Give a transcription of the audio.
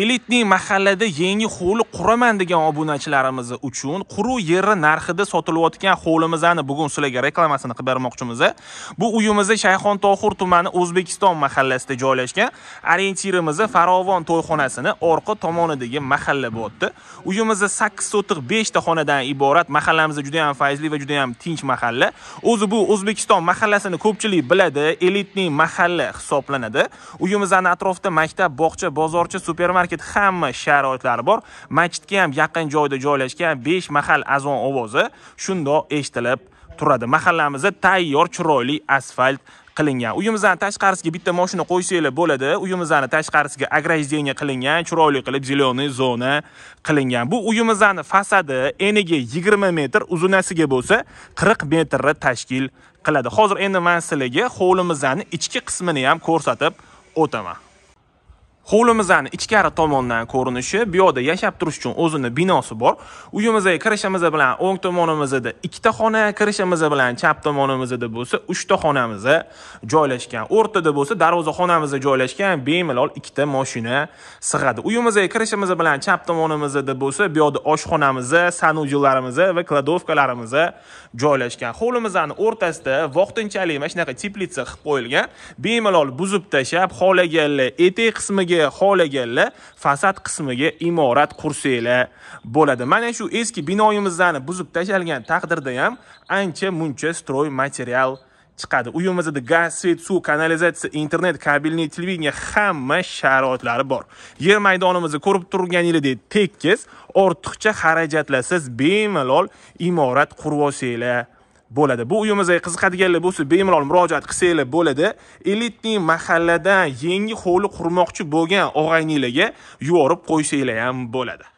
elitning mahallada yangi hovli quraman degan obunachilarimiz uchun quruq yerni narxida sotilayotgan hovlimizni bugun sizlarga reklamasini qilib bermoqchimiz bu uyimiz shayxontohur tumani o'zbekiston mahallasida joylashgan orientirimiz farovon to'yxonasini orqa tomonidagi mahalla bo'lyapti uyimiz sakkiz 5 beshta xonadan iborat mahallamiz juda yam fayzli va juda yam tinch mahalla o'zi bu o'zbekiston mahallasini ko'pchilik biladi elitning mahalla hisoblanadi uyimizni atrofida maktab bog'cha bozorcha supermarket supermarket hamma sharoitlari bor masjidga ham yaqin joyda joylashgan besh mahal azon ovozi shundoq eshitilib turadi mahallamizda tayyor chiroyli asfalt qilingan uyimizdan tashqarisiga bitta moshina qo'ysanglar bo'ladi uyimizni tashqarisiga ограждение qilingan chiroyli qilib зеленый zona qilingan bu uyimizni fasadi eniga 20 metr uzunasiga bo'lsa 40 metrni tashkil qiladi hozir endi man sizlarga hovlimizni ichki qismini ham ko'rsatib o'taman hovlimizni ichkari tomondan ko'rinishi bu yerda yashab turish uchun o'zini binosi bor uyimizga kirishimiz bilan o'ng tomonimizda ikkita xona kirishimiz bilan chap tomonimizda bo'lsa uchta xonamiz joylashgan o'rtada bo'lsa darvoza xonamiz joylashgan bemalol ikkita moshina sig'adi uyimizga kirishimiz bilan chap tomonimizda bo'lsa bu yoqda oshxonamiz sanujellarimiz va kladovkalarimiz joylashgan hovlimizni o'rtasida vaqtinchalik mana shunaqa teplitsa qilib qo'yilgan bemalol buzib tashlab xohlaganlar etek qismiga o'zlariga xohlaganlar fasad qismiga imorat qursanglar bo'ladi mana shu eski binoyimizni buzib tashlagan taqdirda ham ancha muncha stroy material chiqadi uyimizda gaz svet suv kanalizatsiya internet kabelniy televideniya hamma sharoitlari bor yer maydonimizni ko'rib turganingizdek tekis ortiqcha xarajatlarsiz bemalol imorat qurib olsanglar bo'ladi bu uyimizga qiziqadiganlar bo'lsa bemalol murojaat qilsanglar bo'ladi elitniy mahalladan yangi hovli qurmoqchi bo'lgan og'aynilarga yuborib qo'ysanglar ham bo'ladi